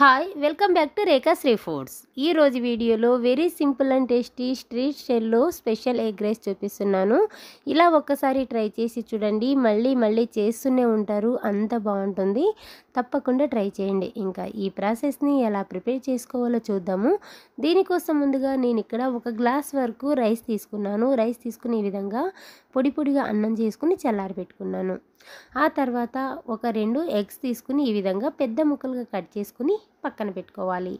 hi welcome back to Rekha Sri foods ఈరోజు వీడియోలో very simple and tasty street స్టైల్లో special egg rice చూపిస్తున్నాను ఇలా ఒక్కసారి ట్రై చేసి చూడండి మళ్ళీ మళ్ళీ చేస్తూనే ఉంటారు అంత బాగుంటుంది తప్పకుండా ట్రై చేయండి ఇంకా ఈ ప్రాసెస్ని ఎలా ప్రిపేర్ చేసుకోవాలో చూద్దాము దీనికోసం ముందుగా నేను ఇక్కడ ఒక గ్లాస్ వరకు రైస్ తీసుకున్నాను రైస్ తీసుకుని ఈ విధంగా పొడి పొడిగా అన్నం చేసుకుని చల్లారి పెట్టుకున్నాను ఆ తర్వాత ఒక రెండు ఎగ్స్ తీసుకుని ఈ విధంగా పెద్ద ముక్కలుగా కట్ చేసుకుని పక్కన పెట్టుకోవాలి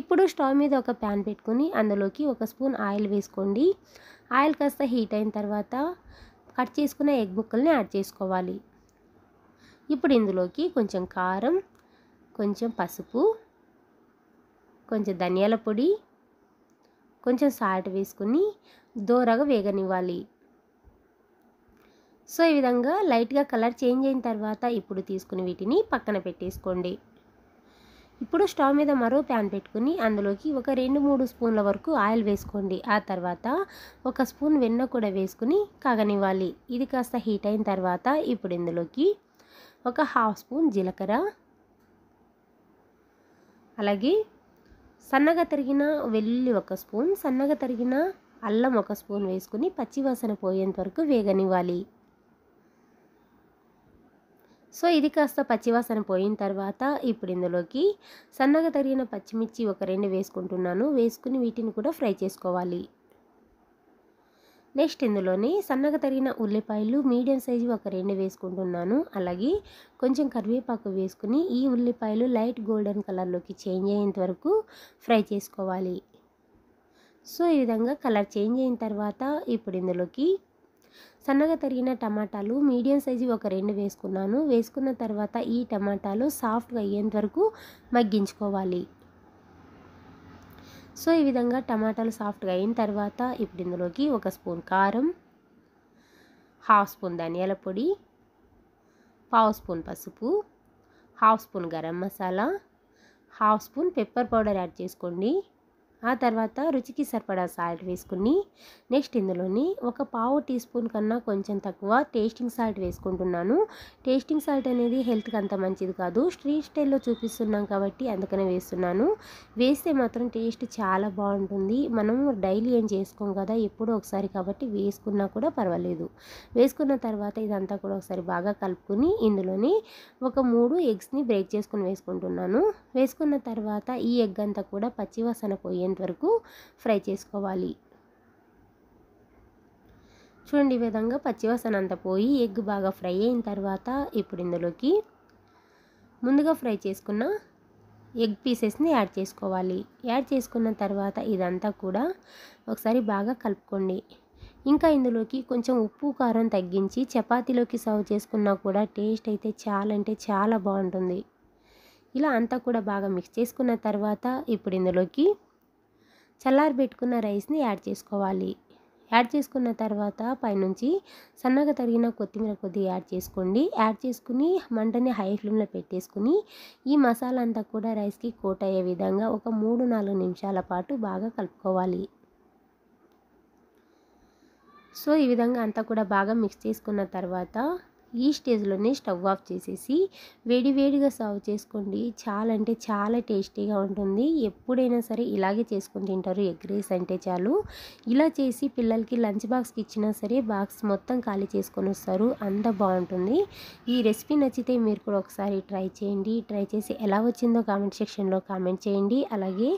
ఇప్పుడు స్టవ్ మీద ఒక ప్యాన్ పెట్టుకుని అందులోకి ఒక స్పూన్ ఆయిల్ వేసుకోండి ఆయిల్ కాస్త హీట్ అయిన తర్వాత కట్ చేసుకున్న ఎగ్ ముక్కల్ని యాడ్ చేసుకోవాలి ఇప్పుడు ఇందులోకి కొంచెం కారం కొంచెం పసుపు కొంచెం ధనియాల పొడి కొంచెం సాల్ట్ వేసుకుని దోరగా వేగనివ్వాలి సో ఈ విధంగా లైట్గా కలర్ చేంజ్ అయిన తర్వాత ఇప్పుడు తీసుకుని వీటిని పక్కన పెట్టేసుకోండి ఇప్పుడు స్టవ్ మీద మరో ప్యాన్ పెట్టుకుని అందులోకి ఒక రెండు మూడు స్పూన్ల వరకు ఆయిల్ వేసుకోండి ఆ తర్వాత ఒక స్పూన్ వెన్న కూడా వేసుకుని కాగనివ్వాలి ఇది కాస్త హీట్ అయిన తర్వాత ఇప్పుడు ఇందులోకి ఒక హాఫ్ స్పూన్ జీలకర్ర అలాగే సన్నగా తరిగిన వెల్లుల్లి ఒక స్పూన్ సన్నగా తరిగిన అల్లం ఒక స్పూన్ వేసుకుని పచ్చివాసన పోయేంత వరకు వేగనివ్వాలి సో ఇది కాస్త పచ్చివాసన పోయిన తర్వాత ఇప్పుడు ఇందులోకి సన్నగా తరిగిన పచ్చిమిర్చి ఒక రెండు వేసుకుంటున్నాను వేసుకుని వీటిని కూడా ఫ్రై చేసుకోవాలి నెక్స్ట్ ఇందులోని సన్నగా తరిగిన ఉల్లిపాయలు మీడియం సైజు ఒక రెండు వేసుకుంటున్నాను అలాగే కొంచెం కరివేపాకు వేసుకుని ఈ ఉల్లిపాయలు లైట్ గోల్డెన్ కలర్లోకి చేంజ్ అయ్యేంత వరకు ఫ్రై చేసుకోవాలి సో ఈ విధంగా కలర్ చేంజ్ అయిన తర్వాత ఇప్పుడు ఇందులోకి సన్నగా తరిగిన టమాటాలు మీడియం సైజు ఒక రెండు వేసుకున్నాను వేసుకున్న తర్వాత ఈ టమాటాలు సాఫ్ట్గా అయ్యేంత వరకు మగ్గించుకోవాలి సో ఈ విధంగా టమాటాలు సాఫ్ట్గా అయిన తర్వాత ఇప్పుడు ఇందులోకి ఒక స్పూన్ కారం హాఫ్ స్పూన్ ధనియాల పొడి పావు స్పూన్ పసుపు half spoon garam masala half spoon pepper powder add చేసుకోండి ఆ తర్వాత రుచికి సరిపడా సాల్ట్ వేసుకుని నెక్స్ట్ ఇందులోని ఒక పావు టీ స్పూన్ కన్నా కొంచెం తక్కువ టేస్టింగ్ సాల్ట్ వేసుకుంటున్నాను టేస్టింగ్ సాల్ట్ అనేది హెల్త్కి అంత మంచిది కాదు స్ట్రీట్ స్టైల్లో చూపిస్తున్నాం కాబట్టి అందుకనే వేస్తున్నాను వేస్తే మాత్రం టేస్ట్ చాలా బాగుంటుంది మనం డైలీ ఏం చేసుకోం కదా ఎప్పుడో ఒకసారి కాబట్టి వేసుకున్నా కూడా పర్వాలేదు వేసుకున్న తర్వాత ఇదంతా కూడా ఒకసారి బాగా కలుపుకుని ఇందులోని ఒక మూడు ఎగ్స్ని బ్రేక్ చేసుకుని వేసుకుంటున్నాను వేసుకున్న తర్వాత ఈ ఎగ్ అంతా కూడా పచ్చివాసన పోయింది వచ్చేంత వరకు ఫ్రై చేసుకోవాలి చూడండి ఈ విధంగా పచ్చివాసన అంతా పోయి ఎగ్ బాగా ఫ్రై అయిన తర్వాత ఇప్పుడు ఇందులోకి ముందుగా ఫ్రై చేసుకున్న ఎగ్ పీసెస్ని యాడ్ చేసుకోవాలి యాడ్ చేసుకున్న తర్వాత ఇదంతా కూడా ఒకసారి బాగా కలుపుకోండి ఇంకా ఇందులోకి కొంచెం ఉప్పు కారం తగ్గించి చపాతీలోకి సర్వ్ చేసుకున్నా కూడా టేస్ట్ అయితే చాలా అంటే చాలా బాగుంటుంది ఇలా అంతా కూడా బాగా మిక్స్ చేసుకున్న తర్వాత ఇప్పుడు ఇందులోకి చల్లారబెట్టుకున్న రైస్ని యాడ్ చేసుకోవాలి యాడ్ చేసుకున్న తర్వాత పైనుంచి సన్నగా తరిగిన కొత్తిమీర కొద్దిగా యాడ్ చేసుకోండి యాడ్ చేసుకుని మంటని హై ఫ్లేమ్లో పెట్టేసుకుని ఈ మసాలా అంతా కూడా రైస్కి కోట్ అయ్యే విధంగా ఒక మూడు నాలుగు నిమిషాల పాటు బాగా కలుపుకోవాలి సో ఈ విధంగా అంతా కూడా బాగా మిక్స్ చేసుకున్న తర్వాత ఈ స్టేజ్లోనే స్టవ్ ఆఫ్ చేసేసి వేడివేడిగా సర్వ్ చేసుకోండి చాలా అంటే చాలా టేస్టీగా ఉంటుంది ఎప్పుడైనా సరే ఇలాగే చేసుకుని తింటారు ఎగ్ రైస్ అంటే చాలు ఇలా చేసి పిల్లలకి లంచ్ బాక్స్కి ఇచ్చినా సరే బాక్స్ మొత్తం ఖాళీ చేసుకొని వస్తారు అంత బాగుంటుంది ఈ రెసిపీ నచ్చితే మీరు కూడా ఒకసారి ట్రై చేయండి ట్రై చేసి ఎలా వచ్చిందో కామెంట్ సెక్షన్లో కామెంట్ చేయండి అలాగే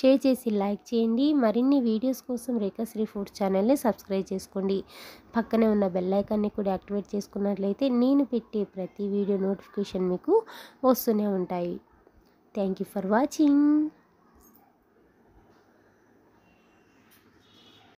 షేర్ చేసి లైక్ చేయండి మరిన్ని వీడియోస్ కోసం రేఖశ్రీ ఫుడ్ ఛానల్ని సబ్స్క్రైబ్ చేసుకోండి పక్కనే ఉన్న బెల్లైకాన్ని కూడా యాక్టివేట్ చేసుకున్నట్లయితే అయితే నేను పెట్టే ప్రతి వీడియో నోటిఫికేషన్ మీకు వస్తూనే ఉంటాయి థ్యాంక్ యూ ఫర్ వాచింగ్